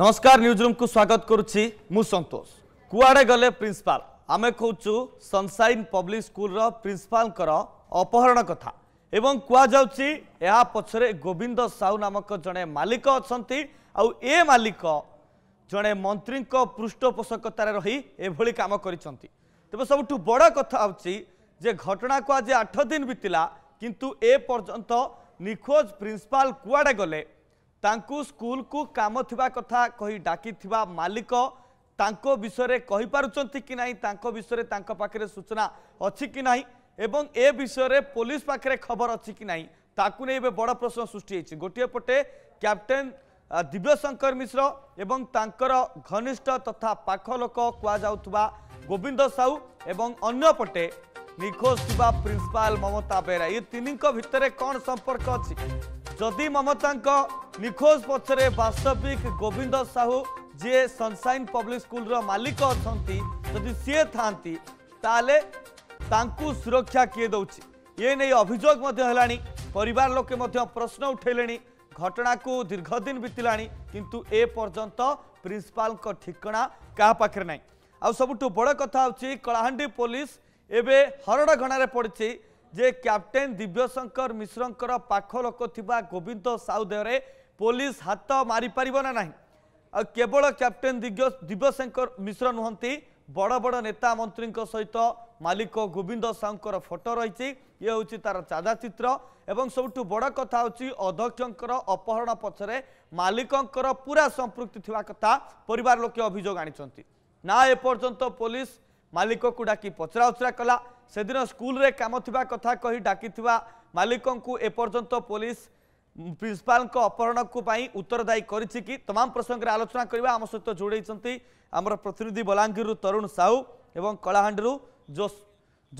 ନମସ୍କାର ନ୍ୟୁଜ୍ ରୁମ୍କୁ ସ୍ୱାଗତ କରୁଛି ମୁଁ ସନ୍ତୋଷ କୁଆଡ଼େ ଗଲେ ପ୍ରିନ୍ସିପାଲ ଆମେ କହୁଛୁ ସନ୍ସାଇନ୍ ପବ୍ଲିକ୍ ସ୍କୁଲର ପ୍ରିନ୍ସିପାଲଙ୍କର ଅପହରଣ କଥା ଏବଂ କୁହାଯାଉଛି ଏହା ପଛରେ ଗୋବିନ୍ଦ ସାହୁ ନାମକ ଜଣେ ମାଲିକ ଅଛନ୍ତି ଆଉ ଏ ମାଲିକ ଜଣେ ମନ୍ତ୍ରୀଙ୍କ ପୃଷ୍ଠପୋଷକତାରେ ରହି ଏଭଳି କାମ କରିଛନ୍ତି ତେବେ ସବୁଠୁ ବଡ଼ କଥା ହେଉଛି ଯେ ଘଟଣାକୁ ଆଜି ଆଠ ଦିନ ବିତିଲା କିନ୍ତୁ ଏ ପର୍ଯ୍ୟନ୍ତ ନିଖୋଜ ପ୍ରିନ୍ସିପାଲ କୁଆଡ଼େ ଗଲେ ତାଙ୍କୁ ସ୍କୁଲକୁ କାମ ଥିବା କଥା କହି ଡାକିଥିବା ମାଲିକ ତାଙ୍କ ବିଷୟରେ କହିପାରୁଛନ୍ତି କି ନାହିଁ ତାଙ୍କ ବିଷୟରେ ତାଙ୍କ ପାଖରେ ସୂଚନା ଅଛି କି ନାହିଁ ଏବଂ ଏ ବିଷୟରେ ପୋଲିସ ପାଖରେ ଖବର ଅଛି କି ନାହିଁ ତାକୁ ନେଇ ଏବେ ବଡ଼ ପ୍ରଶ୍ନ ସୃଷ୍ଟି ହେଇଛି ଗୋଟିଏ ପଟେ କ୍ୟାପ୍ଟେନ୍ ଦିବ୍ୟଶଙ୍କର ମିଶ୍ର ଏବଂ ତାଙ୍କର ଘନିଷ୍ଠ ତଥା ପାଖ ଲୋକ କୁହାଯାଉଥିବା ଗୋବିନ୍ଦ ସାହୁ ଏବଂ ଅନ୍ୟପଟେ ନିଖୋଜ ଥିବା ପ୍ରିନ୍ସିପାଲ ମମତା ବେହେରା ଏ ତିନିଙ୍କ ଭିତରେ କ'ଣ ସମ୍ପର୍କ ଅଛି ଯଦି ମମତାଙ୍କ ନିଖୋଜ ପଛରେ ବାସ୍ତବିକ ଗୋବିନ୍ଦ ସାହୁ ଯିଏ ସନ୍ସାଇନ୍ ପବ୍ଲିକ୍ ସ୍କୁଲର ମାଲିକ ଅଛନ୍ତି ଯଦି ସିଏ ଥାନ୍ତି ତାହେଲେ ତାଙ୍କୁ ସୁରକ୍ଷା କିଏ ଦେଉଛି ଏ ନେଇ ଅଭିଯୋଗ ମଧ୍ୟ ହେଲାଣି ପରିବାର ଲୋକେ ମଧ୍ୟ ପ୍ରଶ୍ନ ଉଠାଇଲେଣି ଘଟଣାକୁ ଦୀର୍ଘ ଦିନ ବିତିଲାଣି କିନ୍ତୁ ଏ ପର୍ଯ୍ୟନ୍ତ ପ୍ରିନ୍ସିପାଲଙ୍କ ଠିକଣା କାହା ପାଖରେ ନାହିଁ ଆଉ ସବୁଠୁ ବଡ଼ କଥା ହେଉଛି କଳାହାଣ୍ଡି ପୋଲିସ ଏବେ ହରଡ଼ ଘଣାରେ ପଡ଼ିଛି ଯେ କ୍ୟାପଟେନ୍ ଦିବ୍ୟଶଙ୍କର ମିଶ୍ରଙ୍କର ପାଖ ଲୋକ ଥିବା ଗୋବିନ୍ଦ ସାହୁ ଦେହରେ ପୋଲିସ ହାତ ମାରିପାରିବ ନା ନାହିଁ ଆଉ କେବଳ କ୍ୟାପଟେନ୍ ଦିଗ ଦିବ୍ୟଶଙ୍କର ମିଶ୍ର ନୁହନ୍ତି ବଡ଼ ବଡ଼ ନେତା ମନ୍ତ୍ରୀଙ୍କ ସହିତ ମାଲିକ ଗୋବିନ୍ଦ ସାହୁଙ୍କର ଫଟୋ ରହିଛି ଇଏ ହେଉଛି ତାର ଚାଦା ଚିତ୍ର ଏବଂ ସବୁଠୁ ବଡ଼ କଥା ହେଉଛି ଅଧ୍ୟକ୍ଷଙ୍କର ଅପହରଣ ପଛରେ ମାଲିକଙ୍କର ପୁରା ସମ୍ପୃକ୍ତି ଥିବା କଥା ପରିବାର ଲୋକେ ଅଭିଯୋଗ ଆଣିଛନ୍ତି ନା ଏପର୍ଯ୍ୟନ୍ତ ପୋଲିସ ମାଲିକକୁ ଡାକି ପଚରା ଉଚରା କଲା ସେଦିନ ସ୍କୁଲରେ କାମ ଥିବା କଥା କହି ଡାକିଥିବା ମାଲିକଙ୍କୁ ଏପର୍ଯ୍ୟନ୍ତ ପୋଲିସ ପ୍ରିନ୍ସିପାଲଙ୍କ ଅପହରଣକୁ ପାଇଁ ଉତ୍ତରଦାୟୀ କରିଛି କି ତମାମ ପ୍ରସଙ୍ଗରେ ଆଲୋଚନା କରିବା ଆମ ସହିତ ଯୋଡ଼େଇଛନ୍ତି ଆମର ପ୍ରତିନିଧି ବଲାଙ୍ଗୀରରୁ ତରୁଣ ସାହୁ ଏବଂ କଳାହାଣ୍ଡିରୁ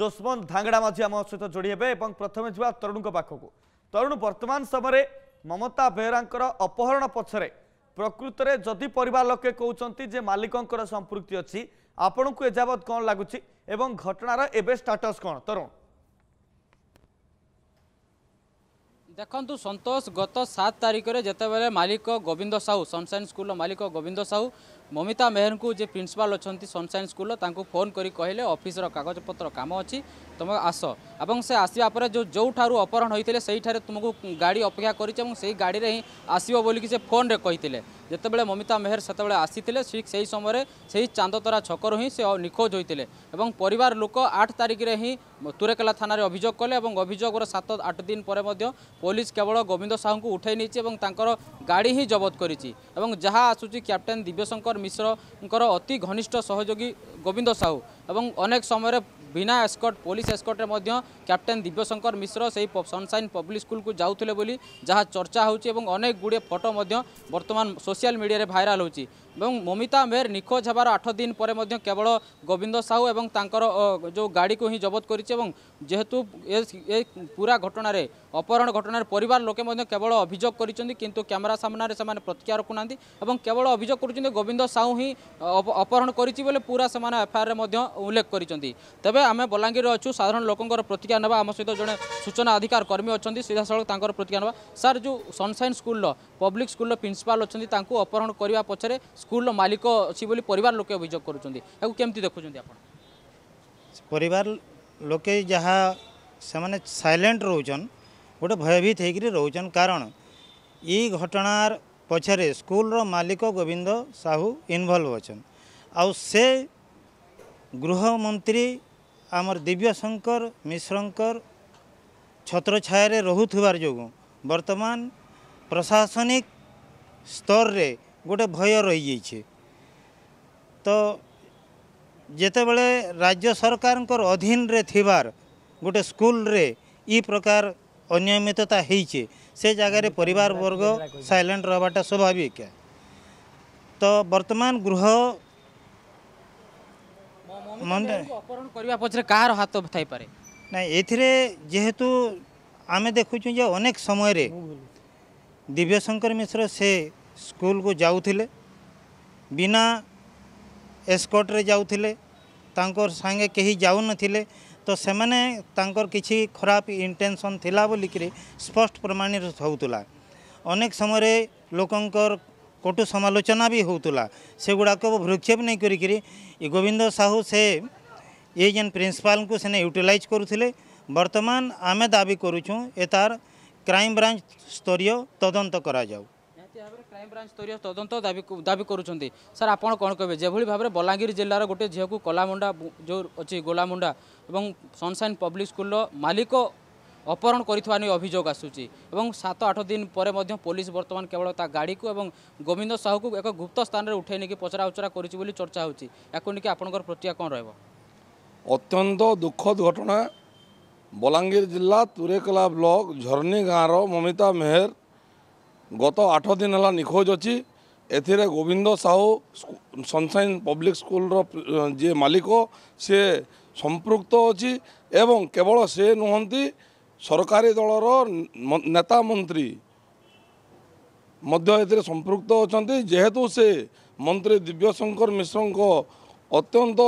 ଜୋସ୍ମନ୍ ଧାଙ୍ଗଡ଼ା ମାଝି ଆମ ସହିତ ଯୋଡ଼ି ହେବେ ଏବଂ ପ୍ରଥମେ ଯିବା ତରୁଣଙ୍କ ପାଖକୁ ତରୁଣ ବର୍ତ୍ତମାନ ସମୟରେ ମମତା ବେହେରାଙ୍କର ଅପହରଣ ପଛରେ ପ୍ରକୃତରେ ଯଦି ପରିବାର ଲୋକେ କହୁଛନ୍ତି ଯେ ମାଲିକଙ୍କର ସମ୍ପୃକ୍ତି ଅଛି ଆପଣଙ୍କୁ ଏଯାବତ୍ କ'ଣ ଲାଗୁଛି ଏବଂ ଘଟଣାର ଏବେ ଷ୍ଟାଟସ୍ କ'ଣ ତରୁଣ ଦେଖନ୍ତୁ ସନ୍ତୋଷ ଗତ ସାତ ତାରିଖରେ ଯେତେବେଳେ ମାଲିକ ଗୋବିନ୍ଦ ସାହୁ ସନ୍ସାଇନ୍ ସ୍କୁଲର ମାଲିକ ଗୋବିନ୍ଦ ସାହୁ মমিতা মেহরଙ୍କୁ যে প্রিন্সিপাল অনেক সনসাইন স্কুল তাঁকু ফোন করে কহিলে অফিসর কাগজপত্র কাম অছি তুমি আস এবং সে আসবা পরে যে যেঠার অপহরণ হয়েছিল সেইঠারে তুমি গাড়ি অপেক্ষা করেছে এবং সেই গাড়ি হি আসব বলি সে ফোনরে কহিলে যেতবে মমিতা মেহর সেতবে আসিলে ঠিক সেই সময় সেই চাঁদতরা ছকর হি সে নিখোজ হয়েছিল এবং পরিবার লোক আট তারিখে হি তুরেকেলা থানার অভিযোগ কলে এবং অভিযোগর সাত আট দিন পরে পুলিশ কেবল গোবিন্দ সাহুকে উঠাই নিয়েছে এবং তাঁর গাড়ি হি জবত করেছে এবং যা আসুচি ক্যাপ্টেন দিব্যশঙ্কর মিশ্রকর অতি ঘনিষ্ঠ সহযোগী গোবিন্দ সাহু এবং অনেক সময় বিনা এসকট পুলিশ এসকটে মধ্য ক্যাপ্টেন দিব্যশঙ্কর মিশ্র সেই সনসাইন পব্লিক স্কুলকু যাওলে বলে যা চর্চা হচ্ছে এবং অনেক গুড়ি ফটো বর্তমান সোশিয়াল মিডিয়ায় ভাইরাল হচ্ছে এবং মমিতা মেহর নিখোঁজ হবার আঠ দিন পরে মধ্যে কেবল গোবিন্দ সাহু এবং তাঁর যে গাড়ি হি জবত করেছে এবং যেহেতু এ পুরা ঘটনার অপহরণ ঘটনার পরিবার লোকে মধ্যে কেবল অভিযোগ করেছেন কিন্তু ক্যামেরা সামনে সে প্রতিক্রিয়া রাখু না এবং কেবল অভিযোগ করছেন গোবিন্দ সাহু হি অপহরণ করেছি বলে পুরা সে এফআইআর মধ্যে উল্লেখ করেছেন তবে আমি বলাঙ্গীর অছু সাধারণ লোকর প্রতিক্রিয়া নেওয়া আমার সহ জন সূচনা অধিকার কর্মী অনেক সড়ক তাঁর প্রতিক্রিয়া নেওয়া স্যার যে সনসাইন স্কুলর পব্লিক স্কুলর প্রিন্সিপাল অপহরণ করা পছরে ସ୍କୁଲର ମାଲିକ ଅଛି ବୋଲି ପରିବାର ଲୋକେ ଅଭିଯୋଗ କରୁଛନ୍ତି ଏହାକୁ କେମିତି ଦେଖୁଛନ୍ତି ଆପଣ ପରିବାର ଲୋକେ ଯାହା ସେମାନେ ସାଇଲେଣ୍ଟ ରହୁଛନ୍ ଗୋଟେ ଭୟଭୀତ ହେଇକରି ରହୁଛନ୍ କାରଣ ଇ ଘଟଣାର ପଛରେ ସ୍କୁଲର ମାଲିକ ଗୋବିନ୍ଦ ସାହୁ ଇନଭଲ୍ଭ ଅଛନ୍ ଆଉ ସେ ଗୃହମନ୍ତ୍ରୀ ଆମର ଦିବ୍ୟଶଙ୍କର ମିଶ୍ରଙ୍କର ଛତ୍ରଛାୟାରେ ରହୁଥିବାର ଯୋଗୁଁ ବର୍ତ୍ତମାନ ପ୍ରଶାସନିକ ସ୍ତରରେ ଗୋଟେ ଭୟ ରହିଯାଇଛି ତ ଯେତେବେଳେ ରାଜ୍ୟ ସରକାରଙ୍କର ଅଧୀନରେ ଥିବାର ଗୋଟେ ସ୍କୁଲରେ ଇ ପ୍ରକାର ଅନିୟମିତତା ହେଇଛେ ସେ ଜାଗାରେ ପରିବାର ବର୍ଗ ସାଇଲେଣ୍ଟ ରହିବାଟା ସ୍ୱାଭାବିକ ତ ବର୍ତ୍ତମାନ ଗୃହ ଅପହରଣ କରିବା ପଛରେ କାହାର ହାତ ଥାଇପାରେ ନାଇଁ ଏଥିରେ ଯେହେତୁ ଆମେ ଦେଖୁଛୁ ଯେ ଅନେକ ସମୟରେ ଦିବ୍ୟଶଙ୍କର ମିଶ୍ର ସେ ସ୍କୁଲକୁ ଯାଉଥିଲେ ବିନା ଏସ୍କର୍ଟରେ ଯାଉଥିଲେ ତାଙ୍କର ସାଙ୍ଗେ କେହି ଯାଉନଥିଲେ ତ ସେମାନେ ତାଙ୍କର କିଛି ଖରାପ ଇଣ୍ଟେନସନ୍ ଥିଲା ବୋଲିକିରି ସ୍ପଷ୍ଟ ପ୍ରମାଣିତ ହେଉଥିଲା ଅନେକ ସମୟରେ ଲୋକଙ୍କର କଟୁ ସମାଲୋଚନା ବି ହେଉଥିଲା ସେଗୁଡ଼ାକ ଭୃକ୍ଷେପ ନେଇ କରିକିରି ଏ ଗୋବିନ୍ଦ ସାହୁ ସେ ଏ ଯେନ୍ ପ୍ରିନ୍ସିପାଲ୍ଙ୍କୁ ସେନେ ୟୁଟିଲାଇଜ୍ କରୁଥିଲେ ବର୍ତ୍ତମାନ ଆମେ ଦାବି କରୁଛୁଁ ଏ ତାର କ୍ରାଇମବ୍ରାଞ୍ଚ ସ୍ତରୀୟ ତଦନ୍ତ କରାଯାଉ ভাবে ক্রাইমব্রাঞ্চ স্তরীয় তদন্ত দাবি দাবি করুଛନ୍ତି ସାର୍ ଆପଣ କ'ଣ କହିବେ ଯେଭଳି ଭାବରେ ବଲାଙ୍ଗୀର ଜିଲ୍ଲାର ଗୋଟିଏ ଝିଅକୁ କଲାମୁଣ୍ଡା ଯେଉଁ ଅଛି ଗୋଲାମୁଣ୍ଡା ଏବଂ ସନସାଇନ୍ ପବ୍ଲିକ୍ ସ୍କୁଲର ମାଲିକ ଅପହରଣ କରିଥିବା ନେଇ ଅଭିଯୋଗ ଆସୁଛି ଏବଂ ସାତ ଆଠ ଦିନ ପରେ ମଧ୍ୟ ପୋଲିସ ବର୍ତ୍ତମାନ କେବଳ ତା ଗାଡ଼ିକୁ ଏବଂ ଗୋବିନ୍ଦ ସାହୁକୁ ଏକ ଗୁପ୍ତ ସ୍ଥାନରେ ଉଠାଇ ନେଇକି ପଚରା ଉଚରା କରିଛି ବୋଲି ଚର୍ଚ୍ଚା ହେଉଛି ୟାକୁ ନେଇକି ଆପଣଙ୍କର ପ୍ରତିକ୍ରିୟା କ'ଣ ରହିବ ଅତ୍ୟନ୍ତ ଦୁଃଖଦ ଘଟଣା ବଲାଙ୍ଗୀର ଜିଲ୍ଲା ତୁରେକଲା ବ୍ଲକ ଝର୍ଣ୍ଣି ଗାଁର ମମିତା ମେହେର ଗତ ଆଠ ଦିନ ହେଲା ନିଖୋଜ ଅଛି ଏଥିରେ ଗୋବିନ୍ଦ ସାହୁ ସନ୍ସାଇନ୍ ପବ୍ଲିକ୍ ସ୍କୁଲର ଯିଏ ମାଲିକ ସିଏ ସମ୍ପୃକ୍ତ ଅଛି ଏବଂ କେବଳ ସେ ନୁହନ୍ତି ସରକାରୀ ଦଳର ନେତା ମନ୍ତ୍ରୀ ମଧ୍ୟ ଏଥିରେ ସମ୍ପୃକ୍ତ ଅଛନ୍ତି ଯେହେତୁ ସେ ମନ୍ତ୍ରୀ ଦିବ୍ୟଶଙ୍କର ମିଶ୍ରଙ୍କ ଅତ୍ୟନ୍ତ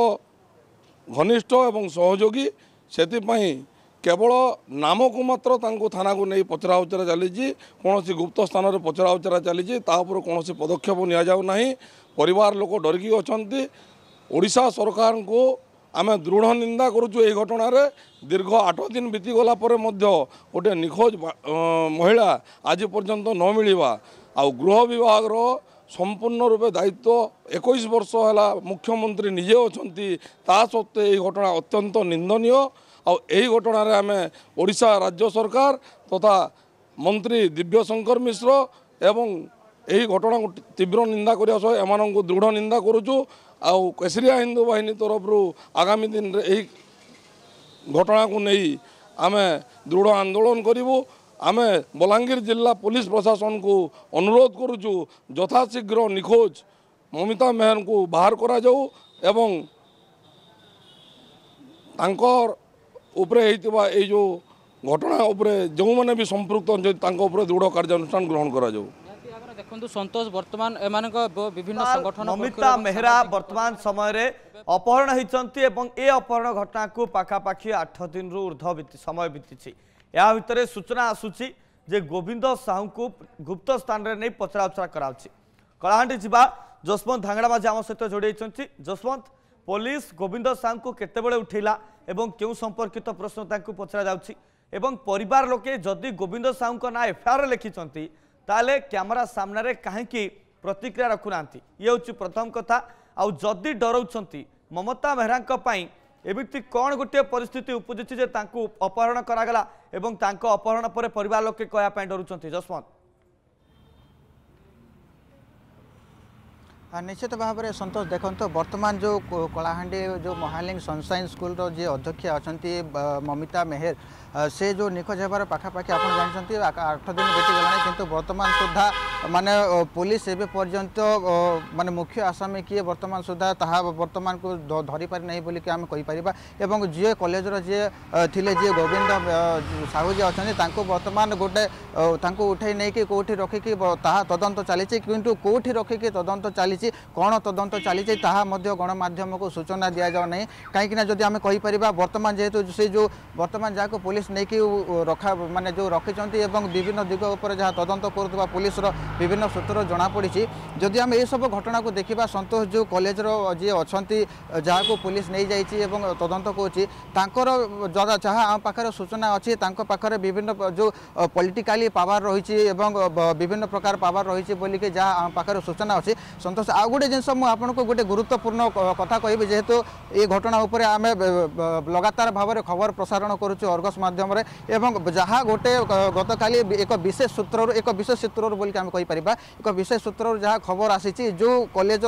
ଘନିଷ୍ଠ ଏବଂ ସହଯୋଗୀ ସେଥିପାଇଁ কেবল নামକୁ ମାତ୍ର ତାଙ୍କୁ ଥାନାକୁ ନେଇ ପଚରା ଉଚରା ଚାଲିଛି କୌଣସି ଗୁପ୍ତ ସ୍ଥାନରେ ପଚରା ଉଚରା ଚାଲିଛି ତା ଉପରେ କୌଣସି ପଦକ୍ଷେପ ନିଆଯାଉ ନାହିଁ ପରିବାର ଲୋକ ଡରିକି ଅଛନ୍ତି ଓଡ଼ିଶା ସରକାରଙ୍କୁ ଆମେ ଦୃଢ଼ ନିନ୍ଦା କରୁଛୁ ଏହି ଘଟଣାରେ ଦୀର୍ଘ ଆଠ ଦିନ ବିତିଗଲା ପରେ ମଧ୍ୟ ଗୋଟିଏ ନିଖୋଜ ମହିଳା ଆଜି ପର୍ଯ୍ୟନ୍ତ ନ ମିଳିବା ଆଉ ଗୃହ ବିଭାଗର সম্পূর্ণ রূপে দায়িত্ব একুশ বর্ষ হল মুখ্যমন্ত্রী নিজে অনেক তা সত্ত্বে এই ঘটনা অত্যন্ত নিন্দনীয় आई घटन आम ओडा राज्य सरकार तथा मंत्री दिव्यशंकर मिश्र एवं यही घटना तीव्र निंदा करने सह एम दृढ़ निंदा करुचु आउ केसरिया हिंदू बाहिनी तरफ आगामी दिन यही घटना को नहीं आम दृढ़ आंदोलन करूँ आम बलांगीर जिला पुलिस प्रशासन को अनुरोध करुचु यथाशीघ्र निखोज ममिता मेहर को बाहर करा एवं ଉପରେ ହେଇଥିବା ଏଇ ଯେଉଁ ଘଟଣା ଉପରେ ଯେଉଁମାନେ ବି ସମ୍ପୃକ୍ତ ଅଛନ୍ତି ତାଙ୍କ ଉପରେ ଦୃଢ଼ କାର୍ଯ୍ୟାନୁଷ୍ଠାନ ଗ୍ରହଣ କରାଯାଉ ଦେଖନ୍ତୁ ସନ୍ତୋଷ ବର୍ତ୍ତମାନ ଏମାନଙ୍କ ବିଭିନ୍ନ ସଂଗଠନ ଅମିତା ମେହେରା ବର୍ତ୍ତମାନ ସମୟରେ ଅପହରଣ ହେଇଛନ୍ତି ଏବଂ ଏ ଅପହରଣ ଘଟଣାକୁ ପାଖାପାଖି ଆଠ ଦିନରୁ ଉର୍ଦ୍ଧ ସମୟ ବିତିଛି ଏହା ଭିତରେ ସୂଚନା ଆସୁଛି ଯେ ଗୋବିନ୍ଦ ସାହୁଙ୍କୁ ଗୁପ୍ତ ସ୍ଥାନରେ ନେଇ ପଚରାଉଚରା କରାଯାଉଛି କଳାହାଣ୍ଡି ଯିବା ଯଶବନ୍ତ ମାଝି ଆମ ସହିତ ଯୋଡ଼ି ହେଇଛନ୍ତି ଯଶବନ୍ତ ପୋଲିସ ଗୋବିନ୍ଦ ସାହୁଙ୍କୁ କେତେବେଳେ ଉଠେଇଲା এবং কেউ সম্পর্কিত প্রশ্ন তাঁকু পচরা যাচ্ছি এবং পরিবার লোকে যদি গোবিন্দ সাউঙ্ক না এফআইআর লিখিছেন তাহলে ক্যামেরা সামনারে কাহি প্রতিক্রিয়া রাখু না ইয়ে হচ্ছে প্রথম কথা আদি ডরাউন মমতা মেহরাঙ্ক এমিতি কোণ গোটিয়ে পরিস্থিতি উপজুছি যে তাঁকু অপহরণ করা এবং তাঁক অপহরণ পরে পরিবার লোকে কয়া ডরুচ্ছেন যশবন্ত ନିଶ୍ଚିତ ଭାବରେ ସନ୍ତୋଷ ଦେଖନ୍ତୁ ବର୍ତ୍ତମାନ ଯେଉଁ କଳାହାଣ୍ଡି ଯେଉଁ ମହାଲିଙ୍ଗ ସନସାଇନ୍ ସ୍କୁଲର ଯିଏ ଅଧ୍ୟକ୍ଷା ଅଛନ୍ତି ମମିତା ମେହେର সে যে নিখোঁজ হবার পাখাপাখি আপনার জাঁচান আঠ দিন বিটিগলা কিন্তু বর্তমান সুদ্ধা মানে পুলিশ এবে পর্যন্ত মানে মুখ্য আসামি কি বর্তমান সুদ্ধা তাহা বর্তমান ধরিপারি না বলি আমি কইপারা এবং যে কলেজর যে লে যে গোবিন্দ সাহু যে অনেক তা বর্তমান গোটে তা উঠাই নেই কোটি রক্ষিকি তাহা তদন্ত চালছে কিন্তু কোটি রক্ষিকি তদন্ত চালছে কোণ তদন্ত চালছে তাহা মধ্যে গণমাধ্যমকে সূচনা দিয়া যাও না কিনা যদি আমি কইপারা বর্তমান যেহেতু সে যে বর্তমান যাকে পুলিশ পুলিশ নেই রক্ষা মানে যে রক্ষি এবং বিভিন্ন দিগ উপরে যা তদন্ত করুবা পুলিশের বিভিন্ন সূত্র জনাপড়ি যদি আমি এইসব ঘটনা দেখা সন্তোষ যে কলেজর যে যা পুলিশ নিয়ে যাই এবং তদন্ত করছি তাঁর যা আমার সূচনা অছি তাঁর পাখে বিভিন্ন যে পলিটিকালি পাওয়ার রয়েছে এবং বিভিন্ন প্রকার পাওয়ার রয়েছে বলি যা আমার পাখে সূচনা অছি সন্তোষ আউ গোটে জিনিস মু আপনার গোটে গুরুত্বপূর্ণ কথা কহবি যেহেতু এই ঘটনা উপরে আমি লগাতার ভাবে খবর প্রসারণ করছু অর্গস ମାଧ୍ୟମରେ ଏବଂ ଯାହା ଗୋଟେ ଗତକାଲି ଏକ ବିଶେଷ ସୂତ୍ରରୁ ଏକ ବିଶେଷ ସୂତ୍ରରୁ ବୋଲିକି ଆମେ କହିପାରିବା ଏକ ବିଶେଷ ସୂତ୍ରରୁ ଯାହା ଖବର ଆସିଛି ଯେଉଁ କଲେଜ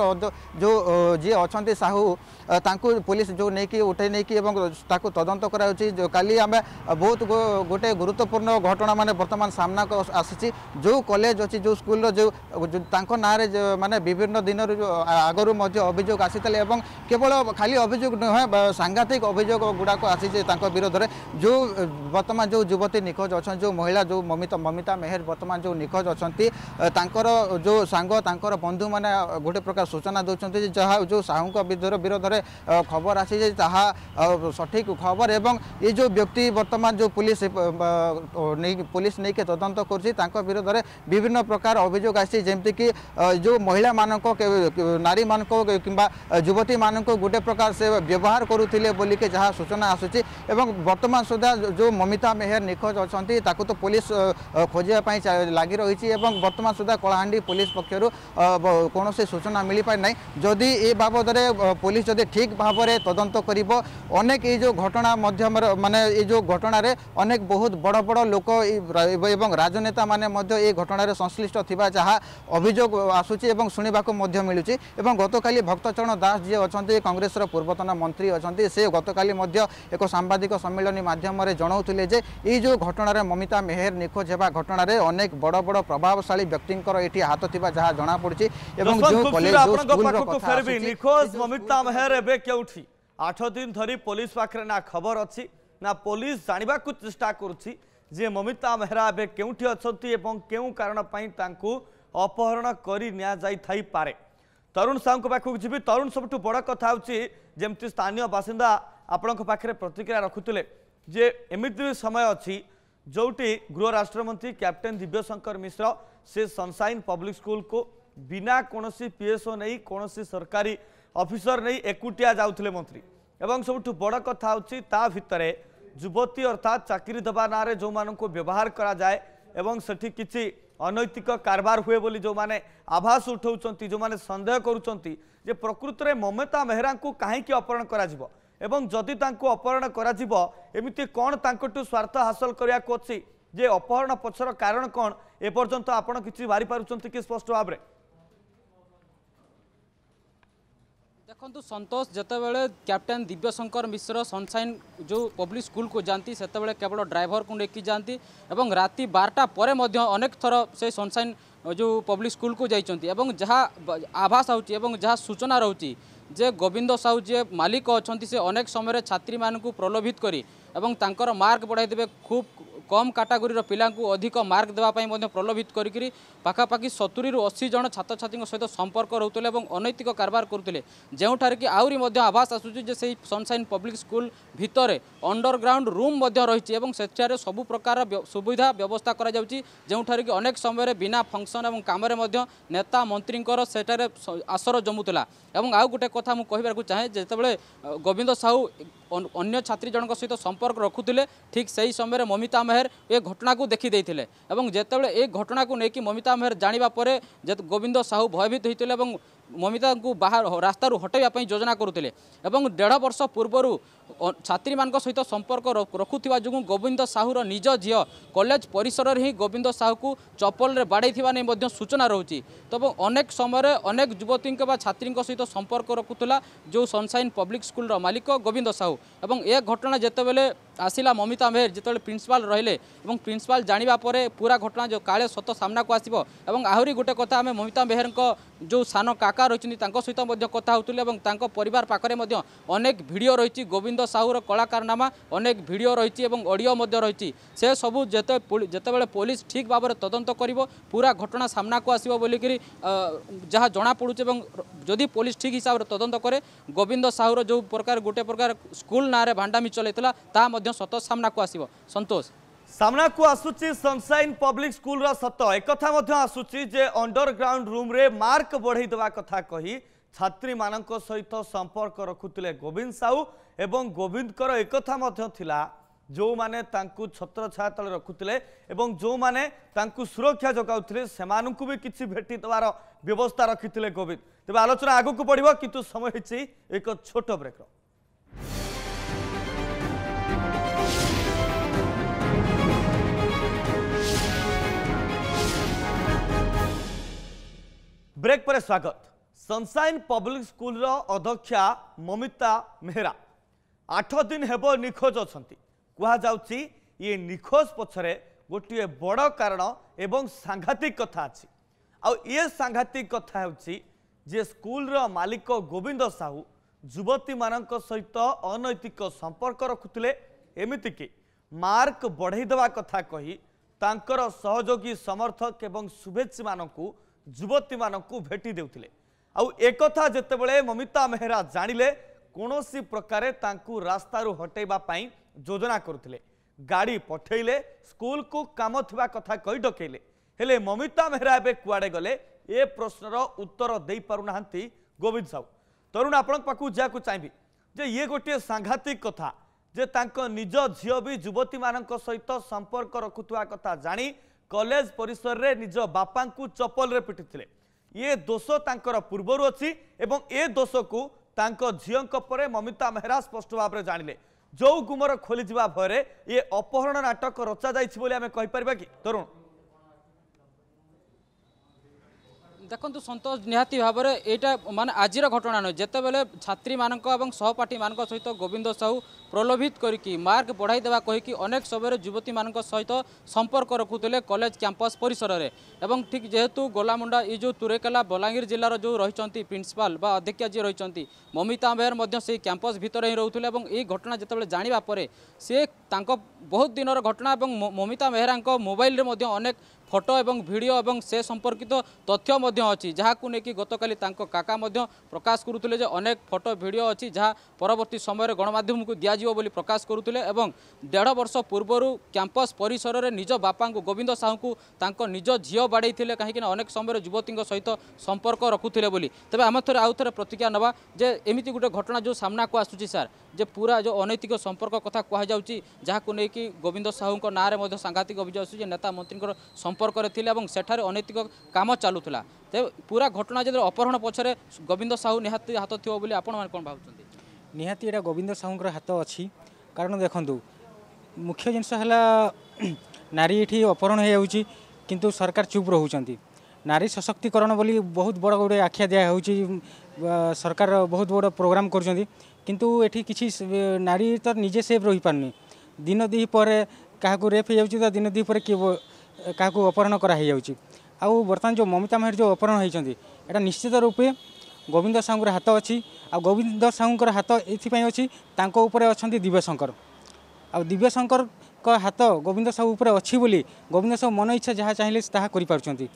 ଯେଉଁ ଯିଏ ଅଛନ୍ତି ସାହୁ ତାଙ୍କୁ ପୋଲିସ ଯେଉଁ ନେଇକି ଉଠାଇ ନେଇକି ଏବଂ ତାକୁ ତଦନ୍ତ କରାଯାଉଛି କାଲି ଆମେ ବହୁତ ଗୋଟେ ଗୁରୁତ୍ୱପୂର୍ଣ୍ଣ ଘଟଣା ମାନେ ବର୍ତ୍ତମାନ ସାମ୍ନାକୁ ଆସିଛି ଯେଉଁ କଲେଜ ଅଛି ଯେଉଁ ସ୍କୁଲର ଯେଉଁ ତାଙ୍କ ନାଁରେ ମାନେ ବିଭିନ୍ନ ଦିନରୁ ଆଗରୁ ମଧ୍ୟ ଅଭିଯୋଗ ଆସିଥିଲେ ଏବଂ କେବଳ ଖାଲି ଅଭିଯୋଗ ନୁହେଁ ସାଂଘାତିକ ଅଭିଯୋଗ ଗୁଡ଼ାକ ଆସିଛି ତାଙ୍କ ବିରୋଧରେ ଯେଉଁ बर्तमान जो युवती निखोज अच्छा जो महिला जो ममिता ममिता मेहर बर्तमान जो निखोज अच्छा जो सांग बंधु मैंने गोटे प्रकार सूचना दौरान जहाँ जो साहू विरोध में खबर आसी सठिक खबर एवं ये जो व्यक्ति बर्तमान जो पुलिस पुलिस नहीं के तदंत करोध में विभिन्न प्रकार अभोग आमती कि जो महिला मान नारी मान कि युवती मान गोटे प्रकार से व्यवहार करूँ बोलिक जहाँ सूचना आसूँ बर्तमान सुधा जो ଯେଉଁ ମମିତା ମେହେର ନିଖୋଜ ଅଛନ୍ତି ତାକୁ ତ ପୋଲିସ ଖୋଜିବା ପାଇଁ ଲାଗି ରହିଛି ଏବଂ ବର୍ତ୍ତମାନ ସୁଦ୍ଧା କଳାହାଣ୍ଡି ପୋଲିସ ପକ୍ଷରୁ କୌଣସି ସୂଚନା ମିଳିପାରିନାହିଁ ଯଦି ଏ ବାବଦରେ ପୋଲିସ ଯଦି ଠିକ୍ ଭାବରେ ତଦନ୍ତ କରିବ ଅନେକ ଏଇ ଯେଉଁ ଘଟଣା ମାଧ୍ୟମରେ ମାନେ ଏଇ ଯେଉଁ ଘଟଣାରେ ଅନେକ ବହୁତ ବଡ଼ ବଡ଼ ଲୋକ ଏବଂ ରାଜନେତାମାନେ ମଧ୍ୟ ଏ ଘଟଣାରେ ସଂଶ୍ଲିଷ୍ଟ ଥିବା ଯାହା ଅଭିଯୋଗ ଆସୁଛି ଏବଂ ଶୁଣିବାକୁ ମଧ୍ୟ ମିଳୁଛି ଏବଂ ଗତକାଲି ଭକ୍ତଚରଣ ଦାସ ଯିଏ ଅଛନ୍ତି କଂଗ୍ରେସର ପୂର୍ବତନ ମନ୍ତ୍ରୀ ଅଛନ୍ତି ସେ ଗତକାଲି ମଧ୍ୟ ଏକ ସାମ୍ବାଦିକ ସମ୍ମିଳନୀ ମାଧ୍ୟମରେ ଜଣ ଜଣାଉଥିଲେ ଯେ ଏଇ ଯେଉଁ ଘଟଣାରେ ମମିତା ମେହେର ନିଖୋଜ ହେବା ଘଟଣାରେ ଅନେକ ବଡ଼ ବଡ଼ ପ୍ରଭାବଶାଳୀ ବ୍ୟକ୍ତିଙ୍କର ଏଠି ହାତ ଥିବା ଯାହା ଜଣାପଡ଼ୁଛି ଏବଂ ନିଖୋଜ ମମିତା ମେହେର ଏବେ କେଉଁଠି ଆଠ ଦିନ ଧରି ପୋଲିସ ପାଖରେ ନା ଖବର ଅଛି ନା ପୋଲିସ ଜାଣିବାକୁ ଚେଷ୍ଟା କରୁଛି ଯେ ମମିତା ମେହେରା ଏବେ କେଉଁଠି ଅଛନ୍ତି ଏବଂ କେଉଁ କାରଣ ପାଇଁ ତାଙ୍କୁ ଅପହରଣ କରି ନିଆଯାଇଥାଇପାରେ ତରୁଣ ସାହୁଙ୍କ ପାଖକୁ ଯିବି ତରୁଣ ସବୁଠୁ ବଡ଼ କଥା ହେଉଛି ଯେମିତି ସ୍ଥାନୀୟ ବାସିନ୍ଦା ଆପଣଙ୍କ ପାଖରେ ପ୍ରତିକ୍ରିୟା ରଖୁଥିଲେ ଯେ ଏମିତି ବି ସମୟ ଅଛି ଯେଉଁଠି ଗୃହ ରାଷ୍ଟ୍ରମନ୍ତ୍ରୀ କ୍ୟାପ୍ଟେନ୍ ଦିବ୍ୟଶଙ୍କର ମିଶ୍ର ସେ ସନସାଇନ୍ ପବ୍ଲିକ୍ ସ୍କୁଲକୁ ବିନା କୌଣସି ପିଏସ୍ଓ ନେଇ କୌଣସି ସରକାରୀ ଅଫିସର ନେଇ ଏକୁଟିଆ ଯାଉଥିଲେ ମନ୍ତ୍ରୀ ଏବଂ ସବୁଠୁ ବଡ଼ କଥା ହେଉଛି ତା ଭିତରେ ଯୁବତୀ ଅର୍ଥାତ୍ ଚାକିରି ଦେବା ନାଁରେ ଯେଉଁମାନଙ୍କୁ ବ୍ୟବହାର କରାଯାଏ ଏବଂ ସେଠି କିଛି ଅନୈତିକ କାରବାର ହୁଏ ବୋଲି ଯେଉଁମାନେ ଆଭାସ ଉଠାଉଛନ୍ତି ଯେଉଁମାନେ ସନ୍ଦେହ କରୁଛନ୍ତି ଯେ ପ୍ରକୃତରେ ମମତା ମେହେରାଙ୍କୁ କାହିଁକି ଅପହରଣ କରାଯିବ ଏବଂ ଯଦି ତାଙ୍କୁ ଅପହରଣ କରାଯିବ ଏମିତି କ'ଣ ତାଙ୍କଠୁ ସ୍ୱାର୍ଥ ହାସଲ କରିବାକୁ ଅଛି ଯେ ଅପହରଣ ପଛର କାରଣ କ'ଣ ଏପର୍ଯ୍ୟନ୍ତ ଆପଣ କିଛି ବାହାରିପାରୁଛନ୍ତି କି ସ୍ପଷ୍ଟ ଭାବରେ ଦେଖନ୍ତୁ ସନ୍ତୋଷ ଯେତେବେଳେ କ୍ୟାପ୍ଟେନ୍ ଦିବ୍ୟଶଙ୍କର ମିଶ୍ର ସନ୍ସାଇନ୍ ଯେଉଁ ପବ୍ଲିକ୍ ସ୍କୁଲକୁ ଯାଆନ୍ତି ସେତେବେଳେ କେବଳ ଡ୍ରାଇଭରକୁ ନେଇକି ଯାଆନ୍ତି ଏବଂ ରାତି ବାରଟା ପରେ ମଧ୍ୟ ଅନେକ ଥର ସେ ସନ୍ସାଇନ୍ ଯେଉଁ ପବ୍ଲିକ୍ ସ୍କୁଲକୁ ଯାଇଛନ୍ତି ଏବଂ ଯାହା ଆଭାସ ହେଉଛି ଏବଂ ଯାହା ସୂଚନା ରହୁଛି যে গোবিন্দ ସାହୁ ଯିଏ ମାଲିକ ଅଛନ୍ତି ସେ ଅନେକ ସମୟରେ ଛାତ୍ରୀମାନଙ୍କୁ ପ୍ରଲୋଭିତ କରି ଏବଂ ତାଙ୍କର ମାର୍କ ବଢ଼ାଇଦେବେ ଖୁବ୍ କମ୍ କାଟାଗୋରିର ପିଲାଙ୍କୁ ଅଧିକ ମାର୍କ ଦେବା ପାଇଁ ମଧ୍ୟ ପ୍ରଲୋଭିତ କରିକିରି ପାଖାପାଖି ସତୁରିରୁ ଅଶୀ ଜଣ ଛାତ୍ରଛାତ୍ରୀଙ୍କ ସହିତ ସମ୍ପର୍କ ରହୁଥିଲେ ଏବଂ ଅନୈତିକ କାରବାର କରୁଥିଲେ ଯେଉଁଠାରେ କି ଆହୁରି ମଧ୍ୟ ଆଭାସ ଆସୁଛି ଯେ ସେହି ସନ୍ସାଇନ୍ ପବ୍ଲିକ୍ ସ୍କୁଲ ଭିତରେ ଅଣ୍ଡରଗ୍ରାଉଣ୍ଡ ରୁମ୍ ମଧ୍ୟ ରହିଛି ଏବଂ ସେଠାରେ ସବୁ ପ୍ରକାରର ସୁବିଧା ବ୍ୟବସ୍ଥା କରାଯାଉଛି ଯେଉଁଠାରେ କି ଅନେକ ସମୟରେ ବିନା ଫଙ୍କସନ୍ ଏବଂ କାମରେ ମଧ୍ୟ ନେତା ମନ୍ତ୍ରୀଙ୍କର ସେଠାରେ ଆସର ଜମୁଥିଲା ଏବଂ ଆଉ ଗୋଟେ କଥା ମୁଁ କହିବାକୁ ଚାହେଁ ଯେତେବେଳେ ଗୋବିନ୍ଦ ସାହୁ અન્ય છાત્રીજનકો સહિત સંપર્ક રખુતલે ઠીક સહી સમયરે મમિતા મહેર એ ઘટના કુ દેખી દેઈતલે અને જેતબલે એ ઘટના કુ નેકી મમિતા મહેર જાણવા પરે જેત ગોવિંદ સાહુ ભયભીત હઈતલે અને ମମିତାଙ୍କୁ ବାହାର ରାସ୍ତାରୁ ହଟାଇବା ପାଇଁ ଯୋଜନା କରୁଥିଲେ ଏବଂ ଦେଢ଼ ବର୍ଷ ପୂର୍ବରୁ ଛାତ୍ରୀମାନଙ୍କ ସହିତ ସମ୍ପର୍କ ରଖୁଥିବା ଯୋଗୁଁ ଗୋବିନ୍ଦ ସାହୁର ନିଜ ଝିଅ କଲେଜ ପରିସରରେ ହିଁ ଗୋବିନ୍ଦ ସାହୁକୁ ଚପଲରେ ବାଡ଼େଇଥିବା ନେଇ ମଧ୍ୟ ସୂଚନା ରହୁଛି ତେବେ ଅନେକ ସମୟରେ ଅନେକ ଯୁବତୀଙ୍କ ବା ଛାତ୍ରୀଙ୍କ ସହିତ ସମ୍ପର୍କ ରଖୁଥିଲା ଯେଉଁ ସନ୍ସାଇନ୍ ପବ୍ଲିକ୍ ସ୍କୁଲର ମାଲିକ ଗୋବିନ୍ଦ ସାହୁ ଏବଂ ଏ ଘଟଣା ଯେତେବେଳେ আসিলা মমিতা মেহের যেত প্রিন্সিপাল রহলে এবং প্রিন্সিপাল জাঁয়া পরে পুরা ঘটনা যে কালে সত সামনা আসব এবং আহরি গোটে কথা আমি মমিতা মেহের যে সান কাকা রয়েছেন তাঁর সহ কথা হোলে এবং তাঁর পরিবার পাখে অনেক ভিডিও রয়েছে গোবিন্দ সাহুর কলাকারনামা অনেক ভিডিও রয়েছে এবং অডিও রয়েছে সে সবু যেত যেতবে পুলিশ ঠিক ভাবে তদন্ত করব পুরা ঘটনা সামনা আসব বলি যা জনাপড়ুছে এবং ଯଦି ପୋଲିସ ଠିକ୍ ହିସାବରେ ତଦନ୍ତ କରେ ଗୋବିନ୍ଦ ସାହୁର ଯେଉଁ ପ୍ରକାର ଗୋଟେ ପ୍ରକାର ସ୍କୁଲ ନାଁରେ ଭାଣ୍ଡାମି ଚଲେଇଥିଲା ତାହା ମଧ୍ୟ ସତ ସାମ୍ନାକୁ ଆସିବ ସନ୍ତୋଷ ସାମ୍ନାକୁ ଆସୁଛି ସନ୍ସାଇନ୍ ପବ୍ଲିକ ସ୍କୁଲର ସତ ଏକଥା ମଧ୍ୟ ଆସୁଛି ଯେ ଅଣ୍ଡରଗ୍ରାଉଣ୍ଡ ରୁମ୍ରେ ମାର୍କ ବଢ଼େଇ ଦେବା କଥା କହି ଛାତ୍ରୀମାନଙ୍କ ସହିତ ସମ୍ପର୍କ ରଖୁଥିଲେ ଗୋବିନ୍ଦ ସାହୁ ଏବଂ ଗୋବିନ୍ଦଙ୍କର ଏକଥା ମଧ୍ୟ ଥିଲା ଯେଉଁମାନେ ତାଙ୍କୁ ଛତ୍ର ଛାୟା ତଳେ ରଖୁଥିଲେ ଏବଂ ଯେଉଁମାନେ ତାଙ୍କୁ ସୁରକ୍ଷା ଯୋଗାଉଥିଲେ ସେମାନଙ୍କୁ ବି କିଛି ଭେଟିଦେବାର ବ୍ୟବସ୍ଥା ରଖିଥିଲେ କୋଭିଡ ତେବେ ଆଲୋଚନା ଆଗକୁ ପଡ଼ିବ କିନ୍ତୁ ସମୟ ହେଉଛି ଏକ ଛୋଟ ବ୍ରେକର ବ୍ରେକ୍ ପରେ ସ୍ୱାଗତ ସନ୍ସାଇନ୍ ପବ୍ଲିକ ସ୍କୁଲର ଅଧ୍ୟକ୍ଷା ମମିତା ମେହେରା ଆଠ ଦିନ ହେବ ନିଖୋଜ ଅଛନ୍ତି କୁହାଯାଉଛି ଇଏ ନିଖୋଜ ପଛରେ ଗୋଟିଏ ବଡ଼ କାରଣ ଏବଂ ସାଂଘାତିକ କଥା ଅଛି ଆଉ ଇଏ ସାଂଘାତିକ କଥା ହେଉଛି ଯେ ସ୍କୁଲର ମାଲିକ ଗୋବିନ୍ଦ ସାହୁ ଯୁବତୀମାନଙ୍କ ସହିତ ଅନୈତିକ ସମ୍ପର୍କ ରଖୁଥିଲେ ଏମିତିକି ମାର୍କ ବଢ଼େଇଦେବା କଥା କହି ତାଙ୍କର ସହଯୋଗୀ ସମର୍ଥକ ଏବଂ ଶୁଭେଚ୍ଛୀମାନଙ୍କୁ ଯୁବତୀମାନଙ୍କୁ ଭେଟି ଦେଉଥିଲେ ଆଉ ଏକଥା ଯେତେବେଳେ ମମିତା ମେହେରା ଜାଣିଲେ କୌଣସି ପ୍ରକାରେ ତାଙ୍କୁ ରାସ୍ତାରୁ ହଟେଇବା ପାଇଁ ଯୋଜନା କରୁଥିଲେ ଗାଡ଼ି ପଠେଇଲେ ସ୍କୁଲକୁ କାମ ଥିବା କଥା କହି ଡକେଇଲେ ହେଲେ ମମିତା ମେହେରା ଏବେ କୁଆଡ଼େ ଗଲେ ଏ ପ୍ରଶ୍ନର ଉତ୍ତର ଦେଇପାରୁନାହାନ୍ତି ଗୋବିନ୍ଦ ସାହୁ ତରୁଣ ଆପଣଙ୍କ ପାଖକୁ ଯାହାକୁ ଚାହିଁବି ଯେ ଇଏ ଗୋଟିଏ ସାଂଘାତିକ କଥା ଯେ ତାଙ୍କ ନିଜ ଝିଅ ବି ଯୁବତୀମାନଙ୍କ ସହିତ ସମ୍ପର୍କ ରଖୁଥିବା କଥା ଜାଣି କଲେଜ ପରିସରରେ ନିଜ ବାପାଙ୍କୁ ଚପଲରେ ପିଟିଥିଲେ ଇଏ ଦୋଷ ତାଙ୍କର ପୂର୍ବରୁ ଅଛି ଏବଂ ଏ ଦୋଷକୁ ତାଙ୍କ ଝିଅଙ୍କ ପରେ ମମିତା ମେହେରା ସ୍ପଷ୍ଟ ଭାବରେ ଜାଣିଲେ ଯେଉଁ ଗୁମର ଖୋଲିଯିବା ଭୟରେ ଇଏ ଅପହରଣ ନାଟକ ରଚାଯାଇଛି ବୋଲି ଆମେ କହିପାରିବା କି ତରୁଣ দেখুন সন্তোষ নিহতি ভাবে এইটা মানে আজির ঘটনা নয় যেতবেলে ছাত্রী মান এবং সহপাঠী মান সহ গোবিন্দ সাহু প্রলোভিত করিকি মার্ক বড়াই দেওয়া কহিকি অনেক সময় যুবতী মান সহ সম্পর্ক রাখুলে কলেজ ক্যাম্পস পরিসরের এবং ঠিক যেহেতু গোলামুন্ডা এই যে তুরেকেলা বলাঙ্গীর জেলার যে রয়েছেন প্রিন্সিপাল বা অধ্যক্ষ যে রয়েছেন মমিতা আম্বের মধ্যে সেই ক্যাম্পস ভিতরে হি রুলে এবং এই ঘটনা যেতবে জাঁয়া পরে সে তা বহু দিনর ঘটনা এবং মমিতা মেহরা মোবাইল অনেক ফটো এবং ভিডিও এবং সে সম্পর্কিত তথ্য অছি যা গতকাল তাঁর কাকা প্রকাশ করুলে যে অনেক ফটো ভিডিও অছি যা পরবর্তী সময়ের গণমাধ্যমকে দিয়াযিব বলে প্রকাশ করুলে এবং দেড় বর্ষ পূর্বর ক্যাম্পস পরিসরের নিজ বাপা গোবিন্দ সাহুকে তাঁর নিজ ঝিও বাড়াই কিন্তু অনেক সময়ের যুবতী সহিত সম্পর্ক রখুলে বলে তবে আমি থরে আউ থরে প্রতিক্রিয়া নেওয়া যে এমিতি গোটে ঘটনা যে সামনাকু আসুচি স্যার যে পুরা যে ଅନୈତିକ ସମ୍ପର୍କ କଥା କୁହାଯାଉଛି ଯାହାକୁ ନେଇକି ଗୋବିନ୍ଦ ସାହୁଙ୍କ ନାଁରେ ମଧ୍ୟ ସାଂଘାତିକ ଅଭିଯୋଗ ଆସୁଛି ଯେ ନେତା ମନ୍ତ୍ରୀଙ୍କର ସମ୍ପର୍କରେ ଥିଲେ ଏବଂ ସେଠାରେ ଅନୈତିକ କାମ ଚାଲୁଥିଲା ତେବେ ପୁରା ଘଟଣା ଯେତେବେଳେ ଅପହରଣ ପଛରେ ଗୋବିନ୍ଦ ସାହୁ ନିହାତି ହାତ ଥିବ ବୋଲି ଆପଣମାନେ କ'ଣ ଭାବୁଛନ୍ତି ନିହାତି ଏଇଟା ଗୋବିନ୍ଦ ସାହୁଙ୍କର ହାତ ଅଛି କାରଣ ଦେଖନ୍ତୁ ମୁଖ୍ୟ ଜିନିଷ ହେଲା ନାରୀ ଏଠି ଅପହରଣ ହୋଇଯାଉଛି କିନ୍ତୁ ସରକାର ଚୁପ୍ ରହୁଛନ୍ତି ନାରୀ ସଶକ୍ତିକରଣ ବୋଲି ବହୁତ ବଡ଼ ଗୋଟେ ଆଖ୍ୟା ଦିଆହେଉଛି ସରକାର ବହୁତ ବଡ଼ ପ୍ରୋଗ୍ରାମ୍ କରୁଛନ୍ତି କିନ୍ତୁ ଏଠି କିଛି ନାରୀ ତ ନିଜେ ସେଫ୍ ରହିପାରୁନି ଦିନ ଦୁଇ ପରେ କାହାକୁ ରେପ୍ ହେଇଯାଉଛି ତ ଦିନ ଦୁଇ ପରେ କିଏ କାହାକୁ ଅପହରଣ କରା ହେଇଯାଉଛି ଆଉ ବର୍ତ୍ତମାନ ଯେଉଁ ମମିତା ମେହେର ଯେଉଁ ଅପହରଣ ହେଇଛନ୍ତି ଏଇଟା ନିଶ୍ଚିତ ରୂପେ ଗୋବିନ୍ଦ ସାହୁଙ୍କର ହାତ ଅଛି ଆଉ ଗୋବିନ୍ଦ ସାହୁଙ୍କର ହାତ ଏଥିପାଇଁ ଅଛି ତାଙ୍କ ଉପରେ ଅଛନ୍ତି ଦିବ୍ୟଶଙ୍କର ଆଉ ଦିବ୍ୟଶଙ୍କରଙ୍କ ହାତ ଗୋବିନ୍ଦ ସାହୁ ଉପରେ ଅଛି ବୋଲି ଗୋବିନ୍ଦ ସାହୁ ମନ ଇଚ୍ଛା ଯାହା ଚାହିଁଲେ ତାହା କରିପାରୁଛନ୍ତି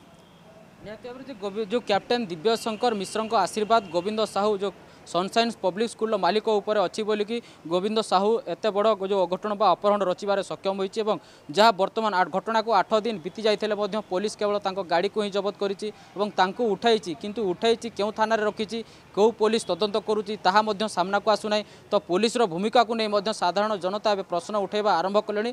ନିହାତି ଭାବରେ ଯେ ଯେଉଁ କ୍ୟାପ୍ଟେନ୍ ଦିବ୍ୟଶଙ୍କର ମିଶ୍ରଙ୍କ ଆଶୀର୍ବାଦ ଗୋବିନ୍ଦ ସାହୁ ଯେଉଁ ସନସାଇନ୍ସ ପବ୍ଲିକ୍ ସ୍କୁଲର ମାଲିକ ଉପରେ ଅଛି ବୋଲିକି ଗୋବିନ୍ଦ ସାହୁ ଏତେ ବଡ଼ ଯେଉଁ ଅଘଟଣ ବା ଅପହରଣ ରଚିବାରେ ସକ୍ଷମ ହୋଇଛି ଏବଂ ଯାହା ବର୍ତ୍ତମାନ ଘଟଣାକୁ ଆଠ ଦିନ ବିତି ଯାଇଥିଲେ ମଧ୍ୟ ପୋଲିସ କେବଳ ତାଙ୍କ ଗାଡ଼ିକୁ ହିଁ ଜବତ କରିଛି ଏବଂ ତାଙ୍କୁ ଉଠାଇଛି କିନ୍ତୁ ଉଠାଇଛି କେଉଁ ଥାନାରେ ରଖିଛି କେଉଁ ପୋଲିସ ତଦନ୍ତ କରୁଛି ତାହା ମଧ୍ୟ ସାମ୍ନାକୁ ଆସୁନାହିଁ ତ ପୋଲିସର ଭୂମିକାକୁ ନେଇ ମଧ୍ୟ ସାଧାରଣ ଜନତା ଏବେ ପ୍ରଶ୍ନ ଉଠାଇବା ଆରମ୍ଭ କଲେଣି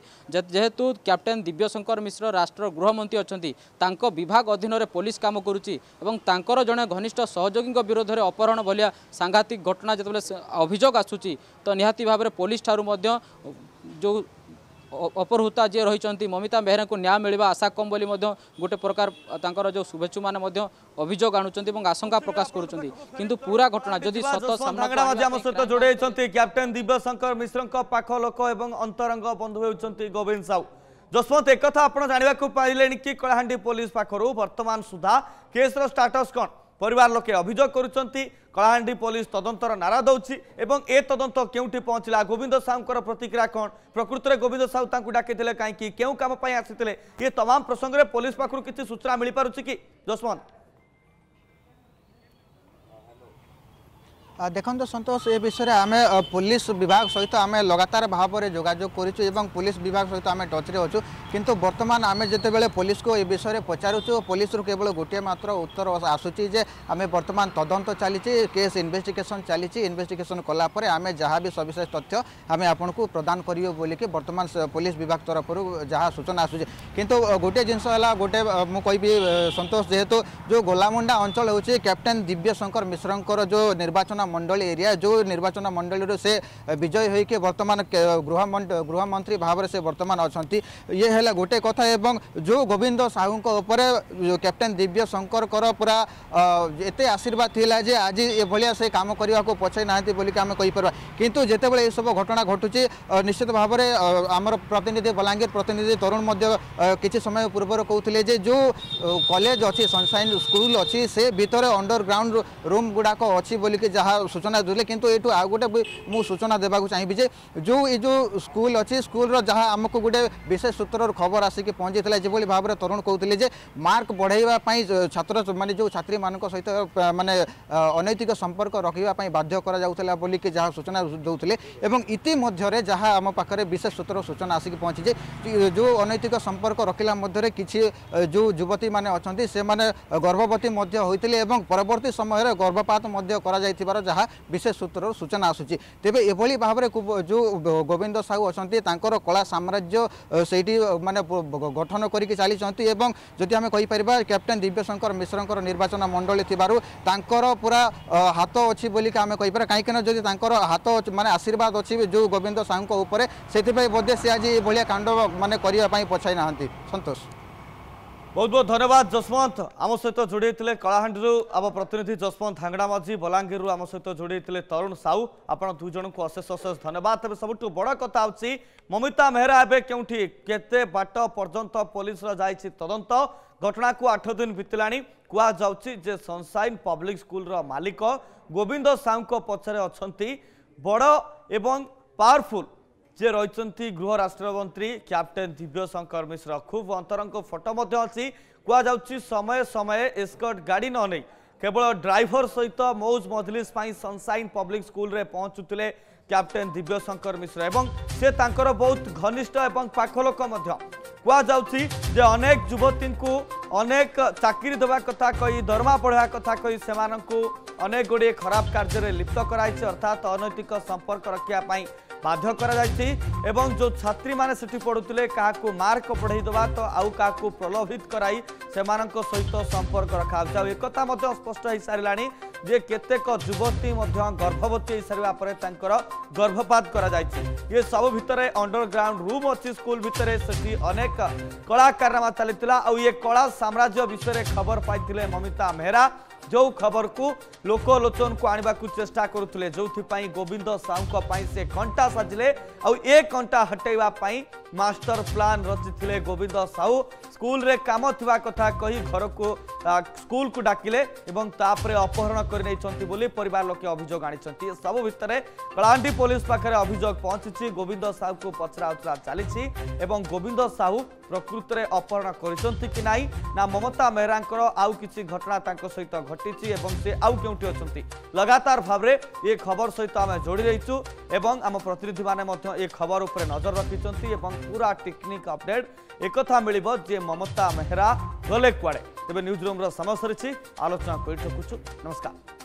ଯେହେତୁ କ୍ୟାପ୍ଟେନ୍ ଦିବ୍ୟଶଙ୍କର ମିଶ୍ର ରାଷ୍ଟ୍ର ଗୃହମନ୍ତ୍ରୀ ଅଛନ୍ତି ତାଙ୍କ ବିଭାଗ ଅଧୀନରେ ପୋଲିସ କାମ କରୁଛି ଏବଂ ତାଙ୍କର ଜଣେ ଘନିଷ୍ଠ ସହଯୋଗୀଙ୍କ ବିରୋଧରେ ଅପହରଣ ଭଳିଆ ସାଂଘାତିକ ନିହାତି ଘଟଣା ଯେତେବେଳେ ଅଭିଯୋଗ ଆସୁଛି ତ ନିହାତି ଭାବରେ ପୋଲିସ ଠାରୁ ମଧ୍ୟ ଯେଉଁ ଅପହୃତା ଯିଏ ରହିଛନ୍ତି ମମିତା ବେହେରାଙ୍କୁ ନ୍ୟାୟ ମିଳିବା ଆଶା କମ୍ ବୋଲି ମଧ୍ୟ ଗୋଟେ ପ୍ରକାର ତାଙ୍କର ଯେଉଁ ଶୁଭେଚ୍ଛୁମାନେ ମଧ୍ୟ ଅଭିଯୋଗ ଆଣୁଛନ୍ତି ଏବଂ ଆଶଙ୍କା ପ୍ରକାଶ କରୁଛନ୍ତି କିନ୍ତୁ ପୁରା ଘଟଣା ଯଦି ସତ ଆମ ସହିତ ଯୋଡ଼ାଇଛନ୍ତି କ୍ୟାପ୍ଟେନ୍ ଦିବ୍ୟଶଙ୍କର ମିଶ୍ରଙ୍କ ପାଖ ଲୋକ ଏବଂ ଅନ୍ତରଙ୍ଗ ବନ୍ଧୁ ହେଉଛନ୍ତି ଗୋବିନ୍ଦ ସାହୁ ଯଶବନ୍ତ ଏକଥା ଆପଣ ଜାଣିବାକୁ ପାଇଲେଣି କି କଳାହାଣ୍ଡି ପୋଲିସ ପାଖରୁ ବର୍ତ୍ତମାନ ସୁଦ୍ଧା କେସ୍ର ଷ୍ଟାଟସ୍ କ'ଣ পরিবার লোকে অভিযোগ করছেন কলাহাণ্ডি পুলিশ তদন্তর নারা দেউছি এবং এ তদন্ত কেউটি পৌঁছলা গোবিন্দ সাউঙ্কর প্রতিক্রিয়া কণ প্রকৃতরে গোবিন্দ সাউ তাঁকু ডাকিলে কী কেউ কাম পাই আসিলে এ তমাম প্রসঙ্গে পুলিশ পাখু কিছু সূচনা মিলিপারুছি কি যশবন্ত ଦେଖନ୍ତୁ ସନ୍ତୋଷ ଏ ବିଷୟରେ ଆମେ ପୋଲିସ ବିଭାଗ ସହିତ ଆମେ ଲଗାତାର ଭାବରେ ଯୋଗାଯୋଗ କରିଛୁ ଏବଂ ପୋଲିସ ବିଭାଗ ସହିତ ଆମେ ଟଚ୍ରେ ଅଛୁ କିନ୍ତୁ ବର୍ତ୍ତମାନ ଆମେ ଯେତେବେଳେ ପୋଲିସକୁ ଏ ବିଷୟରେ ପଚାରୁଛୁ ପୋଲିସରୁ କେବଳ ଗୋଟିଏ ମାତ୍ର ଉତ୍ତର ଆସୁଛି ଯେ ଆମେ ବର୍ତ୍ତମାନ ତଦନ୍ତ ଚାଲିଛି କେସ୍ ଇନଭେଷ୍ଟିଗେସନ୍ ଚାଲିଛି ଇନଭେଷ୍ଟିଗେସନ୍ କଲା ପରେ ଆମେ ଯାହା ବି ସବିଶେଷ ତଥ୍ୟ ଆମେ ଆପଣଙ୍କୁ ପ୍ରଦାନ କରିବୁ ବୋଲିକି ବର୍ତ୍ତମାନ ପୋଲିସ ବିଭାଗ ତରଫରୁ ଯାହା ସୂଚନା ଆସୁଛି କିନ୍ତୁ ଗୋଟିଏ ଜିନିଷ ହେଲା ଗୋଟେ ମୁଁ କହିବି ସନ୍ତୋଷ ଯେହେତୁ ଯେଉଁ ଗୋଲାମୁଣ୍ଡା ଅଞ୍ଚଳ ହେଉଛି କ୍ୟାପ୍ଟେନ୍ ଦିବ୍ୟଶଙ୍କର ମିଶ୍ରଙ୍କର ଯେଉଁ ନିର୍ବାଚନ ମଣ୍ଡଳୀ ଏରିଆ ଯେଉଁ ନିର୍ବାଚନ ମଣ୍ଡଳୀରୁ ସେ ବିଜୟୀ ହୋଇକି ବର୍ତ୍ତମାନ ଗୃହ ଗୃହମନ୍ତ୍ରୀ ଭାବରେ ସେ ବର୍ତ୍ତମାନ ଅଛନ୍ତି ଇଏ ହେଲା ଗୋଟେ କଥା ଏବଂ ଯେଉଁ ଗୋବିନ୍ଦ ସାହୁଙ୍କ ଉପରେ କ୍ୟାପ୍ଟେନ୍ ଦିବ୍ୟ ଶଙ୍କରଙ୍କର ପୁରା ଏତେ ଆଶୀର୍ବାଦ ଥିଲା ଯେ ଆଜି ଏଭଳିଆ ସେ କାମ କରିବାକୁ ପଛାଇ ନାହାନ୍ତି ବୋଲିକି ଆମେ କହିପାରିବା କିନ୍ତୁ ଯେତେବେଳେ ଏସବୁ ଘଟଣା ଘଟୁଛି ନିଶ୍ଚିତ ଭାବରେ ଆମର ପ୍ରତିନିଧି ବଲାଙ୍ଗୀର ପ୍ରତିନିଧି ତରୁଣ ମଧ୍ୟ କିଛି ସମୟ ପୂର୍ବରୁ କହୁଥିଲେ ଯେ ଯେଉଁ କଲେଜ ଅଛି ସନସାଇନ୍ ସ୍କୁଲ ଅଛି ସେ ଭିତରେ ଅଣ୍ଡରଗ୍ରାଉଣ୍ଡ ରୁମ୍ ଗୁଡ଼ାକ ଅଛି ବୋଲିକି ଯାହା ସୂଚନା ଦେଲେ କିନ୍ତୁ ଏଇଠୁ ଆଉ ଗୋଟେ ମୁଁ ସୂଚନା ଦେବାକୁ ଚାହିଁବି ଯେ ଯେଉଁ ଏ ଯେଉଁ ସ୍କୁଲ ଅଛି ସ୍କୁଲର ଯାହା ଆମକୁ ଗୋଟେ ବିଶେଷ ସୂତ୍ରରୁ ଖବର ଆସିକି ପହଞ୍ଚିଥିଲା ଯେଭଳି ଭାବରେ ତରୁଣ କହୁଥିଲେ ଯେ ମାର୍କ ବଢ଼ାଇବା ପାଇଁ ଛାତ୍ର ମାନେ ଯେଉଁ ଛାତ୍ରୀମାନଙ୍କ ସହିତ ମାନେ ଅନୈତିକ ସମ୍ପର୍କ ରଖିବା ପାଇଁ ବାଧ୍ୟ କରାଯାଉଥିଲା ବୋଲିକି ଯାହା ସୂଚନା ଦେଉଥିଲେ ଏବଂ ଇତିମଧ୍ୟରେ ଯାହା ଆମ ପାଖରେ ବିଶେଷ ସୂତ୍ର ସୂଚନା ଆସିକି ପହଞ୍ଚିଛି ଯେଉଁ ଅନୈତିକ ସମ୍ପର୍କ ରଖିଲା ମଧ୍ୟରେ କିଛି ଯେଉଁ ଯୁବତୀମାନେ ଅଛନ୍ତି ସେମାନେ ଗର୍ଭବତୀ ମଧ୍ୟ ହୋଇଥିଲେ ଏବଂ ପରବର୍ତ୍ତୀ ସମୟରେ ଗର୍ଭପାତ ମଧ୍ୟ କରାଯାଇଥିବାର ଯାହା ବିଶେଷ ସୂତ୍ରରୁ ସୂଚନା ଆସୁଛି ତେବେ ଏଭଳି ଭାବରେ ଯେଉଁ ଗୋବିନ୍ଦ ସାହୁ ଅଛନ୍ତି ତାଙ୍କର କଳା ସାମ୍ରାଜ୍ୟ ସେଇଠି ମାନେ ଗଠନ କରିକି ଚାଲିଛନ୍ତି ଏବଂ ଯଦି ଆମେ କହିପାରିବା କ୍ୟାପ୍ଟେନ୍ ଦିବ୍ୟଶଙ୍କର ମିଶ୍ରଙ୍କର ନିର୍ବାଚନ ମଣ୍ଡଳୀ ଥିବାରୁ ତାଙ୍କର ପୁରା ହାତ ଅଛି ବୋଲିକି ଆମେ କହିପାରିବା କାହିଁକିନା ଯଦି ତାଙ୍କର ହାତ ମାନେ ଆଶୀର୍ବାଦ ଅଛି ଯେଉଁ ଗୋବିନ୍ଦ ସାହୁଙ୍କ ଉପରେ ସେଥିପାଇଁ ବୋଧେ ସେ ଆଜି ଏଭଳିଆ କାଣ୍ଡ ମାନେ କରିବା ପାଇଁ ପଛାଇ ନାହାନ୍ତି ସନ୍ତୋଷ ବହୁତ ବହୁତ ଧନ୍ୟବାଦ ଯଶୱନ୍ତ ଆମ ସହିତ ଯୋଡ଼ିଥିଲେ କଳାହାଣ୍ଡିରୁ ଆମ ପ୍ରତିନିଧି ଯଶୱନ୍ତ ହାଙ୍ଗଡ଼ା ମାଝୀ ବଲାଙ୍ଗୀରରୁ ଆମ ସହିତ ଯୋଡ଼ିଥିଲେ ତରୁଣ ସାହୁ ଆପଣ ଦୁଇ ଜଣଙ୍କୁ ଅଶେଷ ଅଶେଷ ଧନ୍ୟବାଦ ତେବେ ସବୁଠୁ ବଡ଼ କଥା ହେଉଛି ମମିତା ମେହେରା ଏବେ କେଉଁଠି କେତେ ବାଟ ପର୍ଯ୍ୟନ୍ତ ପୋଲିସର ଯାଇଛି ତଦନ୍ତ ଘଟଣାକୁ ଆଠ ଦିନ ଭିତିଲାଣି କୁହାଯାଉଛି ଯେ ସନ୍ସାଇନ୍ ପବ୍ଲିକ୍ ସ୍କୁଲର ମାଲିକ ଗୋବିନ୍ଦ ସାହୁଙ୍କ ପଛରେ ଅଛନ୍ତି ବଡ଼ ଏବଂ ପାୱାରଫୁଲ୍ ଯେ ରହିଛନ୍ତି ଗୃହ ରାଷ୍ଟ୍ରମନ୍ତ୍ରୀ କ୍ୟାପ୍ଟେନ୍ ଦିବ୍ୟଶଙ୍କର ମିଶ୍ର ଖୁବ୍ ଅନ୍ତରଙ୍କ ଫଟୋ ମଧ୍ୟ ଅଛି କୁହାଯାଉଛି ସମୟ ସମୟ ଏସ୍କର୍ଟ ଗାଡ଼ି ନ ନେଇ କେବଳ ଡ୍ରାଇଭର ସହିତ ମୌଜ ମଜଲିସ ପାଇଁ ସନସାଇନ୍ ପବ୍ଲିକ ସ୍କୁଲରେ ପହଞ୍ଚୁଥିଲେ କ୍ୟାପ୍ଟେନ୍ ଦିବ୍ୟଶଙ୍କର ମିଶ୍ର ଏବଂ ସେ ତାଙ୍କର ବହୁତ ଘନିଷ୍ଠ ଏବଂ ପାଖ ଲୋକ ମଧ୍ୟ କୁହାଯାଉଛି ଯେ ଅନେକ ଯୁବତୀଙ୍କୁ ଅନେକ ଚାକିରି ଦେବା କଥା କହି ଦରମା ବଢ଼ାଇବା କଥା କହି ସେମାନଙ୍କୁ ଅନେକ ଗୁଡ଼ିଏ ଖରାପ କାର୍ଯ୍ୟରେ ଲିପ୍ତ କରାଯାଇଛି ଅର୍ଥାତ୍ ଅନୈତିକ ସମ୍ପର୍କ ରଖିବା ପାଇଁ ବାଧ୍ୟ କରାଯାଇଛି ଏବଂ ଯେଉଁ ଛାତ୍ରୀମାନେ ସେଠି ପଢ଼ୁଥିଲେ କାହାକୁ ମାର୍କ ପଢ଼େଇ ଦେବା ତ ଆଉ କାହାକୁ ପ୍ରଲୋଭିତ କରାଇ ସେମାନଙ୍କ ସହିତ ସମ୍ପର୍କ ରଖାଯାଉଛି ଆଉ ଏକଥା ମଧ୍ୟ ସ୍ପଷ୍ଟ ହୋଇସାରିଲାଣି ଯେ କେତେକ ଯୁବତୀ ମଧ୍ୟ ଗର୍ଭବତୀ ହୋଇସାରିବା ପରେ ତାଙ୍କର ଗର୍ଭପାତ କରାଯାଇଛି ଏ ସବୁ ଭିତରେ ଅଣ୍ଡରଗ୍ରାଉଣ୍ଡ ରୁମ୍ ଅଛି ସ୍କୁଲ ଭିତରେ ସେଠି ଅନେକ କଳା କାରନାମା ଚାଲିଥିଲା ଆଉ ଏ କଳା ସାମ୍ରାଜ୍ୟ ବିଷୟରେ ଖବର ପାଇଥିଲେ ମମିତା ମେହେରା जो खबर को लोकलोचन को आणवा चेषा करुले जो गोविंद साहू से घंटा साजिले आंटा ए घंटा हटाई मास्टर प्लान रचिले गोविंद साहू स्कूल रे कम था कथा कही घर को स्कूल को डाकिले अपहरण कर लोके अभोग आनी सब भितर कलाहां पुलिस पाखे अभोग पहुंची गोविंद साहू को पचराउचरा चली गोविंद साहू प्रकृत में अपहरण कर ममता मेहरा आउ कि घटना सहित ঘটিছি এবং সে আউ কেউটি অনেক লগাতার ভাবে এ খবর সহিত আমি যোড়ি দেইছু এবং আম প্রতিনিধি মানে এ খবর উপরে নজর রাখিছেন এবং পুরা টেকনিক অপডেট একথা মিলব যে মমতা মেহরা গলে কুয়াড়ে তবে নিউজ রুম্র সময় সরিছি আলোচনা করে ঠকুছু নমস্কার